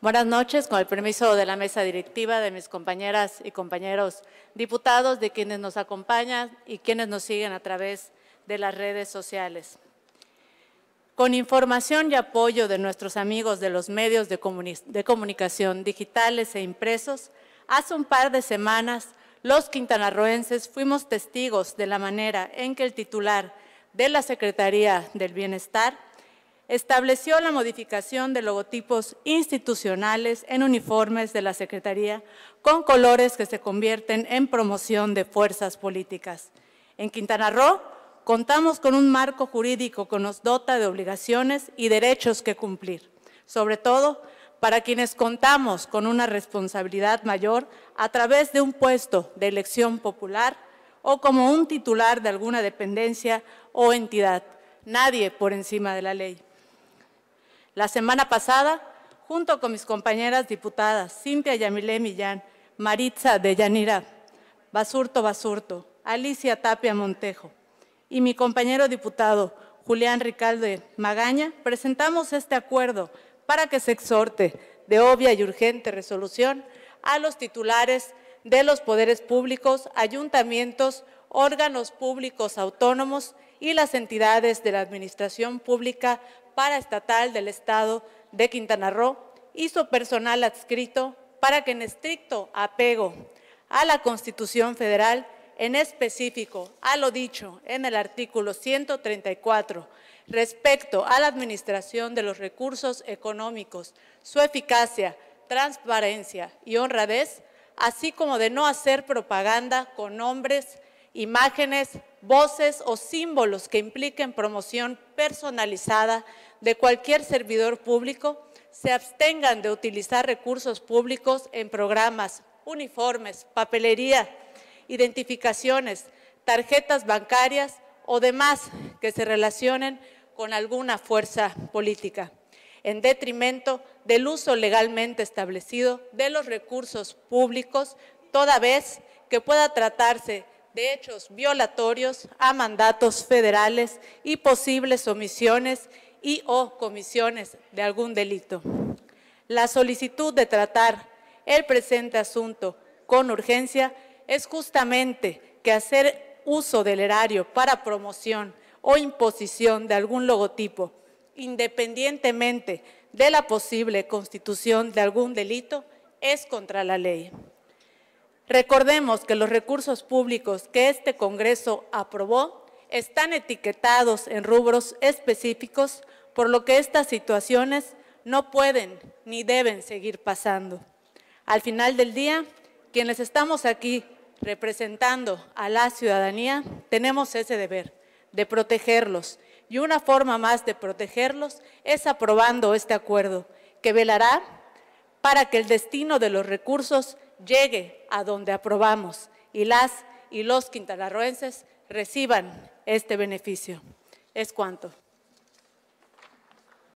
Buenas noches, con el permiso de la mesa directiva, de mis compañeras y compañeros diputados, de quienes nos acompañan y quienes nos siguen a través de las redes sociales. Con información y apoyo de nuestros amigos de los medios de, comunicación digitales e impresos, hace un par de semanas los quintanarroenses fuimos testigos de la manera en que el titular de la Secretaría del Bienestar estableció la modificación de logotipos institucionales en uniformes de la Secretaría con colores que se convierten en promoción de fuerzas políticas. En Quintana Roo contamos con un marco jurídico que nos dota de obligaciones y derechos que cumplir, sobre todo para quienes contamos con una responsabilidad mayor a través de un puesto de elección popular o como un titular de alguna dependencia o entidad. Nadie por encima de la ley. La semana pasada, junto con mis compañeras diputadas Cintia Yamilé Millán, Maritza de Yanira, Basurto Basurto, Alicia Tapia Montejo y mi compañero diputado Julián Ricalde Magaña, presentamos este acuerdo para que se exhorte de obvia y urgente resolución a los titulares de los poderes públicos, ayuntamientos, órganos públicos autónomos y las entidades de la Administración Pública Paraestatal del Estado de Quintana Roo y su personal adscrito para que en estricto apego a la Constitución Federal, en específico a lo dicho en el artículo 134 respecto a la administración de los recursos económicos, su eficacia, transparencia y honradez, así como de no hacer propaganda con nombres, imágenes, voces o símbolos que impliquen promoción personalizada de cualquier servidor público, se abstengan de utilizar recursos públicos en programas, uniformes, papelería, identificaciones, tarjetas bancarias o demás que se relacionen con alguna fuerza política, en detrimento del uso legalmente establecido de los recursos públicos, toda vez que pueda tratarse de hechos violatorios a mandatos federales y posibles omisiones y o comisiones de algún delito. La solicitud de tratar el presente asunto con urgencia es justamente que hacer uso del erario para promoción o imposición de algún logotipo, independientemente de la posible constitución de algún delito, es contra la ley. Recordemos que los recursos públicos que este Congreso aprobó están etiquetados en rubros específicos, por lo que estas situaciones no pueden ni deben seguir pasando. Al final del día, quienes estamos aquí representando a la ciudadanía, tenemos ese deber de protegerlos. Y una forma más de protegerlos es aprobando este acuerdo, que velará para que el destino de los recursos llegue a donde aprobamos y las y los quintanarroenses reciban este beneficio. Es cuanto.